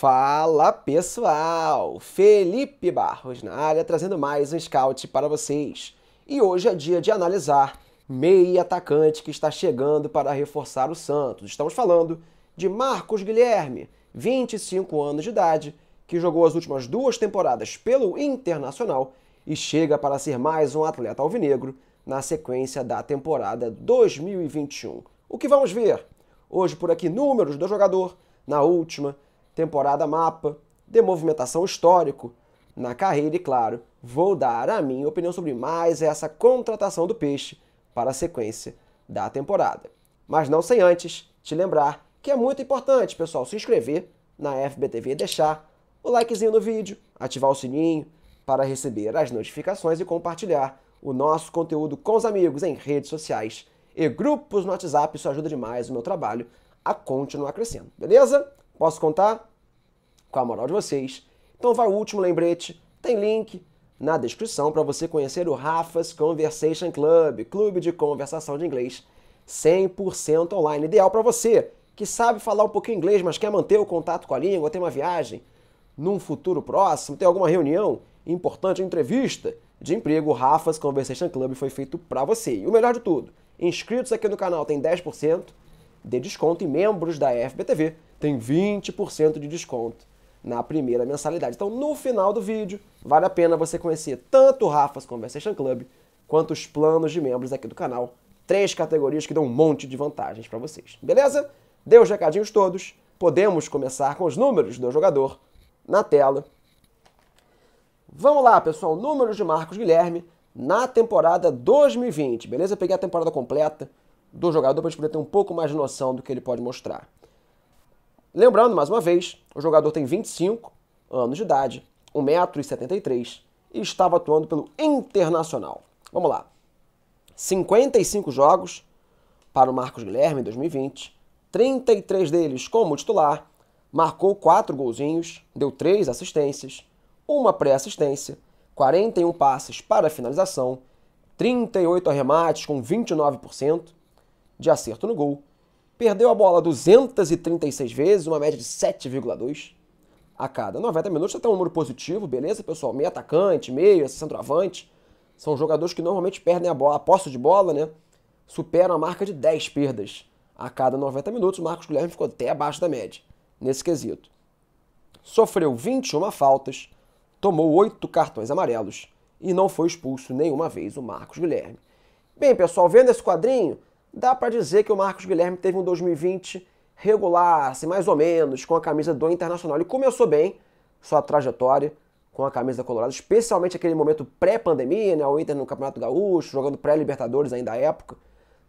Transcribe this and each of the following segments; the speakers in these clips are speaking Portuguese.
Fala pessoal, Felipe Barros na área trazendo mais um scout para vocês. E hoje é dia de analisar meio atacante que está chegando para reforçar o Santos. Estamos falando de Marcos Guilherme, 25 anos de idade, que jogou as últimas duas temporadas pelo Internacional e chega para ser mais um atleta alvinegro na sequência da temporada 2021. O que vamos ver? Hoje por aqui números do jogador na última temporada mapa, de movimentação histórico na carreira e, claro, vou dar a minha opinião sobre mais essa contratação do Peixe para a sequência da temporada. Mas não sem antes te lembrar que é muito importante, pessoal, se inscrever na FBTV e deixar o likezinho no vídeo, ativar o sininho para receber as notificações e compartilhar o nosso conteúdo com os amigos em redes sociais e grupos no WhatsApp. Isso ajuda demais o meu trabalho a continuar crescendo, beleza? Posso contar com a moral de vocês. Então vai o último lembrete, tem link na descrição para você conhecer o Rafa's Conversation Club, clube de conversação de inglês 100% online, ideal para você que sabe falar um pouquinho inglês, mas quer manter o contato com a língua, tem uma viagem num futuro próximo, tem alguma reunião importante, entrevista de emprego, o Rafa's Conversation Club foi feito para você. E o melhor de tudo, inscritos aqui no canal tem 10% de desconto e membros da FBTV tem 20% de desconto na primeira mensalidade. Então, no final do vídeo, vale a pena você conhecer tanto o Rafa's Conversation Club quanto os planos de membros aqui do canal. Três categorias que dão um monte de vantagens para vocês. Beleza? Deu os recadinhos todos. Podemos começar com os números do jogador na tela. Vamos lá, pessoal. Números de Marcos Guilherme na temporada 2020, beleza? peguei a temporada completa do jogador para a gente poder ter um pouco mais de noção do que ele pode mostrar. Lembrando, mais uma vez, o jogador tem 25 anos de idade, 1,73m e estava atuando pelo Internacional. Vamos lá. 55 jogos para o Marcos Guilherme em 2020, 33 deles como titular, marcou 4 golzinhos, deu 3 assistências, uma pré-assistência, 41 passes para finalização, 38 arremates com 29% de acerto no gol Perdeu a bola 236 vezes, uma média de 7,2 a cada 90 minutos. Até um número positivo, beleza, pessoal? Meio atacante, meio, centroavante. São jogadores que normalmente perdem a bola, a posse de bola, né? Superam a marca de 10 perdas a cada 90 minutos. O Marcos Guilherme ficou até abaixo da média nesse quesito. Sofreu 21 faltas, tomou 8 cartões amarelos e não foi expulso nenhuma vez o Marcos Guilherme. Bem, pessoal, vendo esse quadrinho, dá para dizer que o Marcos Guilherme teve um 2020 regular, assim, mais ou menos, com a camisa do Internacional. Ele começou bem sua trajetória com a camisa colorada, especialmente aquele momento pré-pandemia, né, o Inter no Campeonato Gaúcho, jogando pré-Libertadores ainda à época,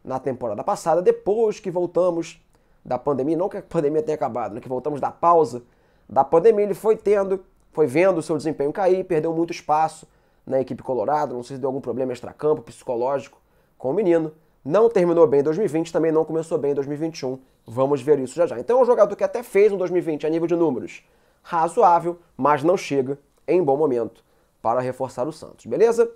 na temporada passada, depois que voltamos da pandemia, não que a pandemia tenha acabado, né, que voltamos da pausa da pandemia, ele foi tendo, foi vendo o seu desempenho cair, perdeu muito espaço na equipe colorada, não sei se deu algum problema extracampo, psicológico com o menino, não terminou bem em 2020, também não começou bem em 2021. Vamos ver isso já já. Então é um jogador que até fez um 2020 a nível de números razoável, mas não chega em bom momento para reforçar o Santos, beleza?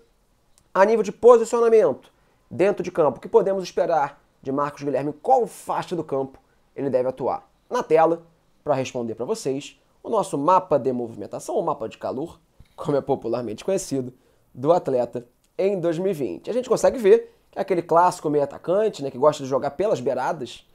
A nível de posicionamento dentro de campo, o que podemos esperar de Marcos Guilherme? Qual faixa do campo ele deve atuar? Na tela, para responder para vocês, o nosso mapa de movimentação, ou mapa de calor, como é popularmente conhecido, do atleta em 2020. A gente consegue ver que é aquele clássico meio atacante, né, que gosta de jogar pelas beiradas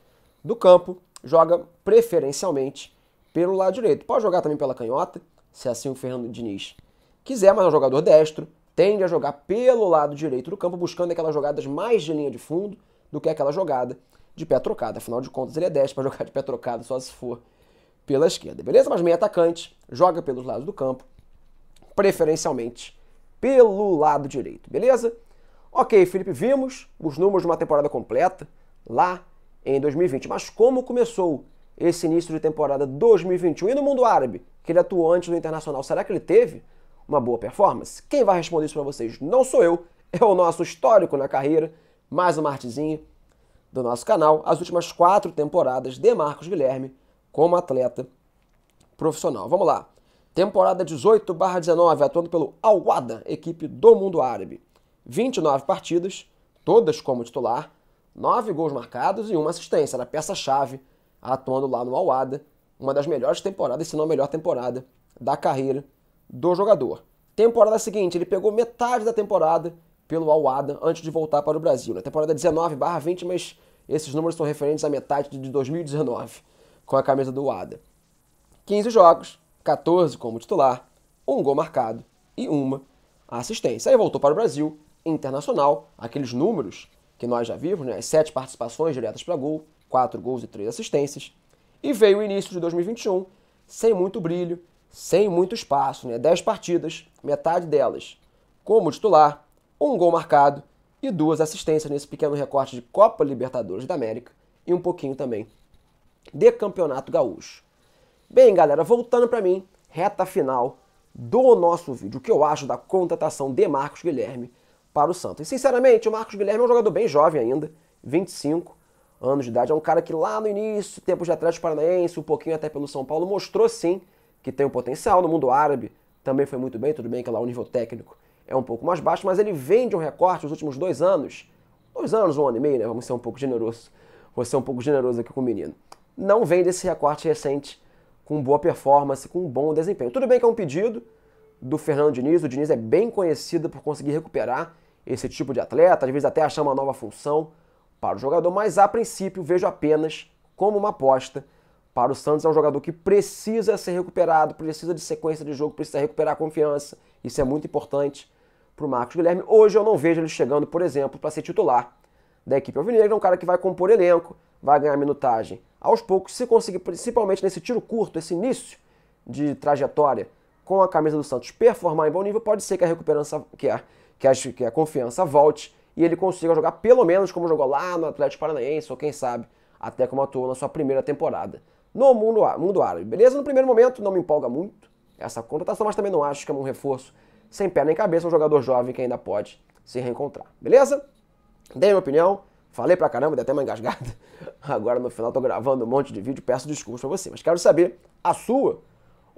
do campo, joga preferencialmente pelo lado direito. Pode jogar também pela canhota, se assim o Fernando Diniz quiser, mas é um jogador destro, tende a jogar pelo lado direito do campo, buscando aquelas jogadas mais de linha de fundo do que aquela jogada de pé trocado. Afinal de contas, ele é destro para jogar de pé trocado, só se for pela esquerda, beleza? Mas meio atacante, joga pelos lados do campo, preferencialmente pelo lado direito, beleza? Ok, Felipe, vimos os números de uma temporada completa lá em 2020, mas como começou esse início de temporada 2021 e no mundo árabe, que ele atuou antes do Internacional, será que ele teve uma boa performance? Quem vai responder isso para vocês não sou eu, é o nosso histórico na carreira, mais uma artezinha do nosso canal, as últimas quatro temporadas de Marcos Guilherme como atleta profissional. Vamos lá. Temporada 18/19, atuando pelo Al-Wada, equipe do mundo árabe. 29 partidas, todas como titular, 9 gols marcados e uma assistência. Era peça-chave, atuando lá no Alwada, uma das melhores temporadas, se não a melhor temporada da carreira do jogador. Temporada seguinte, ele pegou metade da temporada pelo Alwada antes de voltar para o Brasil. Na temporada 19/20, mas esses números são referentes à metade de 2019, com a camisa do Alwada. 15 jogos, 14 como titular, um gol marcado e uma assistência. Aí voltou para o Brasil, internacional, aqueles números que nós já vimos, né? sete participações diretas para gol, quatro gols e três assistências. E veio o início de 2021 sem muito brilho, sem muito espaço, né? dez partidas, metade delas como titular, um gol marcado e duas assistências nesse pequeno recorte de Copa Libertadores da América e um pouquinho também de Campeonato Gaúcho. Bem, galera, voltando para mim, reta final do nosso vídeo, o que eu acho da contratação de Marcos Guilherme para o Santos. E sinceramente, o Marcos Guilherme é um jogador bem jovem ainda, 25 anos de idade. É um cara que lá no início, tempos de Atlético Paranaense, um pouquinho até pelo São Paulo, mostrou sim que tem um potencial no mundo árabe. Também foi muito bem, tudo bem que lá o nível técnico é um pouco mais baixo, mas ele vem de um recorte nos últimos dois anos. Dois anos, um ano e meio, né? Vamos ser um pouco generoso. Vou ser um pouco generoso aqui com o menino. Não vem desse recorte recente com boa performance, com um bom desempenho. Tudo bem que é um pedido, do Fernando Diniz. O Diniz é bem conhecido por conseguir recuperar esse tipo de atleta, às vezes até achar uma nova função para o jogador, mas a princípio vejo apenas como uma aposta para o Santos. É um jogador que precisa ser recuperado, precisa de sequência de jogo, precisa recuperar a confiança. Isso é muito importante para o Marcos Guilherme. Hoje eu não vejo ele chegando, por exemplo, para ser titular da equipe alvinegra. É um cara que vai compor elenco, vai ganhar minutagem aos poucos, se conseguir, principalmente nesse tiro curto, esse início de trajetória com a camisa do Santos performar em bom nível, pode ser que a recuperação, que a, que a, que a confiança volte e ele consiga jogar pelo menos como jogou lá no Atlético Paranaense, ou quem sabe, até como atuou na sua primeira temporada no mundo, mundo árabe. Beleza? No primeiro momento não me empolga muito essa contratação, mas também não acho que é um reforço sem pé nem cabeça, um jogador jovem que ainda pode se reencontrar. Beleza? Dei minha opinião, falei pra caramba, dei até uma engasgada. Agora no final tô gravando um monte de vídeo, peço desculpas pra você, mas quero saber a sua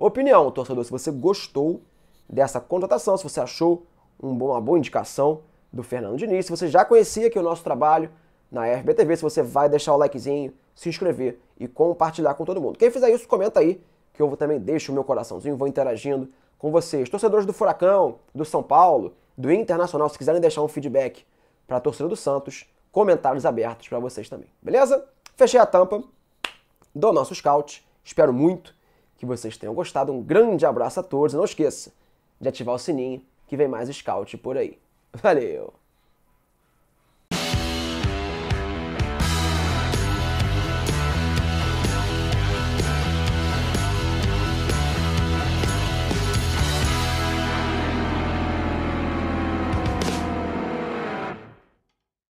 opinião, torcedor, se você gostou dessa contratação, se você achou uma boa indicação do Fernando Diniz, se você já conhecia aqui o nosso trabalho na RBTV, se você vai deixar o likezinho, se inscrever e compartilhar com todo mundo. Quem fizer isso, comenta aí, que eu também deixo o meu coraçãozinho, vou interagindo com vocês. Torcedores do Furacão, do São Paulo, do Internacional, se quiserem deixar um feedback para a torcida do Santos, comentários abertos para vocês também, beleza? Fechei a tampa do nosso scout, espero muito que vocês tenham gostado. Um grande abraço a todos. Não esqueça de ativar o sininho que vem mais scout por aí. Valeu!